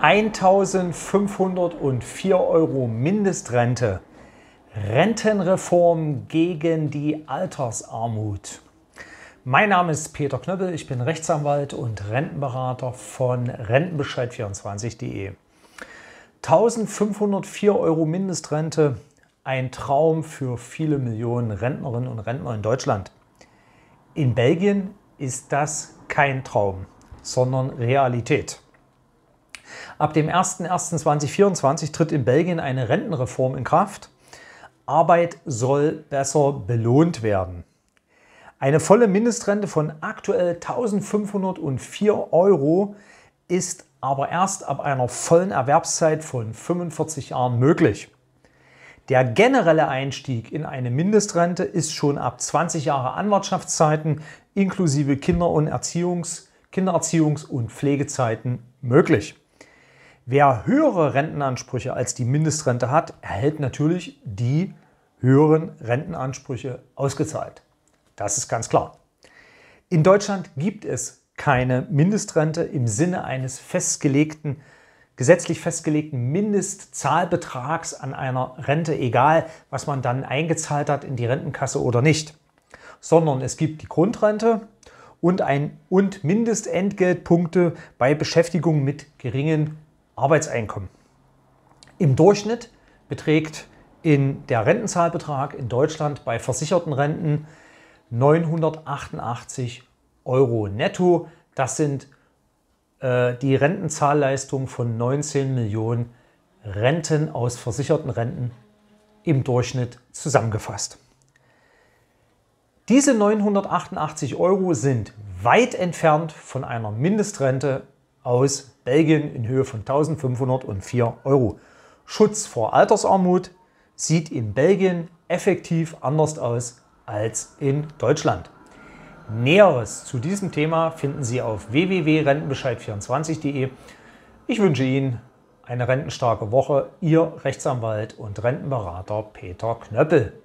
1504 Euro Mindestrente. Rentenreform gegen die Altersarmut. Mein Name ist Peter Knöppel, ich bin Rechtsanwalt und Rentenberater von Rentenbescheid24.de. 1504 Euro Mindestrente, ein Traum für viele Millionen Rentnerinnen und Rentner in Deutschland. In Belgien ist das kein Traum, sondern Realität. Ab dem 01.01.2024 tritt in Belgien eine Rentenreform in Kraft. Arbeit soll besser belohnt werden. Eine volle Mindestrente von aktuell 1504 Euro ist aber erst ab einer vollen Erwerbszeit von 45 Jahren möglich. Der generelle Einstieg in eine Mindestrente ist schon ab 20 Jahre Anwartschaftszeiten inklusive Kinder- und Erziehungs-, Kindererziehungs- und Pflegezeiten möglich. Wer höhere Rentenansprüche als die Mindestrente hat, erhält natürlich die höheren Rentenansprüche ausgezahlt. Das ist ganz klar. In Deutschland gibt es keine Mindestrente im Sinne eines festgelegten, gesetzlich festgelegten Mindestzahlbetrags an einer Rente, egal was man dann eingezahlt hat in die Rentenkasse oder nicht. Sondern es gibt die Grundrente und, ein, und Mindestentgeltpunkte bei Beschäftigung mit geringen Arbeitseinkommen. Im Durchschnitt beträgt in der Rentenzahlbetrag in Deutschland bei versicherten Renten 988 Euro netto. Das sind äh, die Rentenzahlleistung von 19 Millionen Renten aus versicherten Renten im Durchschnitt zusammengefasst. Diese 988 Euro sind weit entfernt von einer Mindestrente aus Belgien in Höhe von 1504 Euro. Schutz vor Altersarmut sieht in Belgien effektiv anders aus als in Deutschland. Näheres zu diesem Thema finden Sie auf www.rentenbescheid24.de. Ich wünsche Ihnen eine rentenstarke Woche. Ihr Rechtsanwalt und Rentenberater Peter Knöppel.